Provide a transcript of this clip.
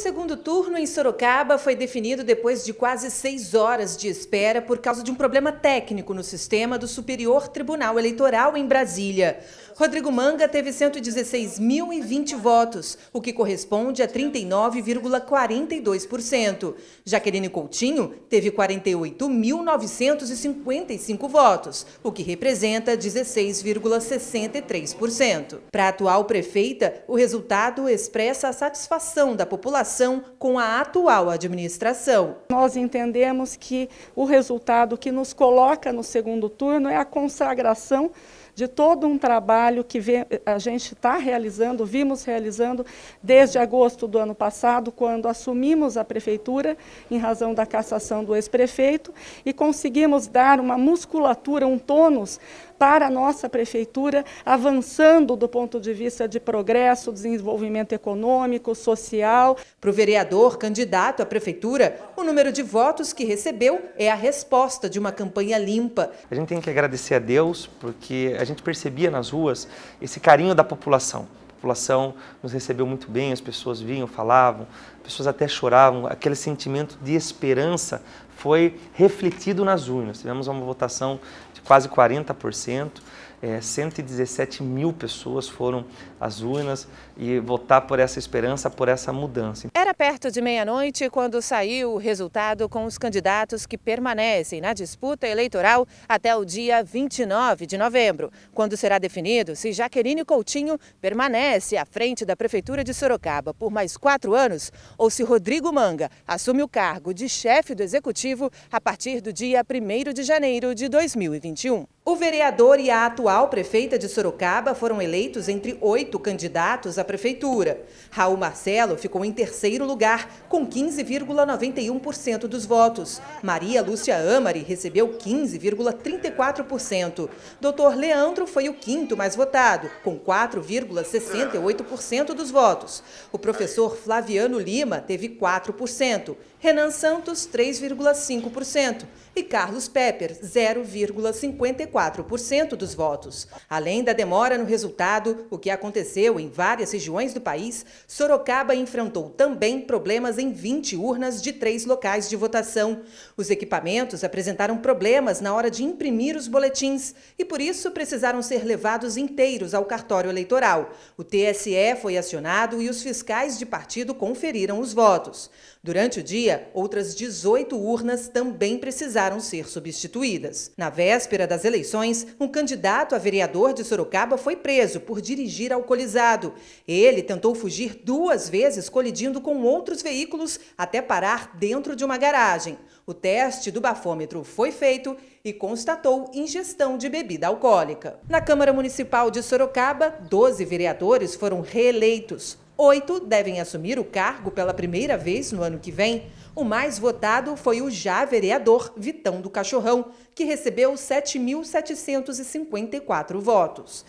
segundo turno em Sorocaba foi definido depois de quase seis horas de espera por causa de um problema técnico no sistema do Superior Tribunal Eleitoral em Brasília. Rodrigo Manga teve 116.020 votos, o que corresponde a 39,42%. Jaqueline Coutinho teve 48.955 votos, o que representa 16,63%. Para a atual prefeita, o resultado expressa a satisfação da população relação com a atual administração. Nós entendemos que o resultado que nos coloca no segundo turno é a consagração de todo um trabalho que a gente está realizando, vimos realizando desde agosto do ano passado, quando assumimos a prefeitura, em razão da cassação do ex-prefeito, e conseguimos dar uma musculatura, um tônus para a nossa prefeitura, avançando do ponto de vista de progresso, desenvolvimento econômico, social. Para o vereador candidato à prefeitura, o número de votos que recebeu é a resposta de uma campanha limpa. A gente tem que agradecer a Deus porque a gente percebia nas ruas esse carinho da população população nos recebeu muito bem, as pessoas vinham, falavam, pessoas até choravam. Aquele sentimento de esperança foi refletido nas urnas. Tivemos uma votação de quase 40% é, 117 mil pessoas foram às urnas e votar por essa esperança, por essa mudança. Era perto de meia-noite quando saiu o resultado com os candidatos que permanecem na disputa eleitoral até o dia 29 de novembro, quando será definido se Jaqueline Coutinho permanece à frente da Prefeitura de Sorocaba por mais quatro anos ou se Rodrigo Manga assume o cargo de chefe do Executivo a partir do dia 1 de janeiro de 2021. O vereador e a atual prefeita de Sorocaba foram eleitos entre oito candidatos à prefeitura. Raul Marcelo ficou em terceiro lugar, com 15,91% dos votos. Maria Lúcia Amari recebeu 15,34%. Doutor Leandro foi o quinto mais votado, com 4,68% dos votos. O professor Flaviano Lima teve 4%. Renan Santos, 3,5%, e Carlos Pepper, 0,54% dos votos. Além da demora no resultado, o que aconteceu em várias regiões do país, Sorocaba enfrentou também problemas em 20 urnas de três locais de votação. Os equipamentos apresentaram problemas na hora de imprimir os boletins e, por isso, precisaram ser levados inteiros ao cartório eleitoral. O TSE foi acionado e os fiscais de partido conferiram os votos. Durante o dia, outras 18 urnas também precisaram ser substituídas. Na véspera das eleições, um candidato a vereador de Sorocaba foi preso por dirigir alcoolizado. Ele tentou fugir duas vezes colidindo com outros veículos até parar dentro de uma garagem. O teste do bafômetro foi feito e constatou ingestão de bebida alcoólica. Na Câmara Municipal de Sorocaba, 12 vereadores foram reeleitos. Oito devem assumir o cargo pela primeira vez no ano que vem. O mais votado foi o já vereador Vitão do Cachorrão, que recebeu 7.754 votos.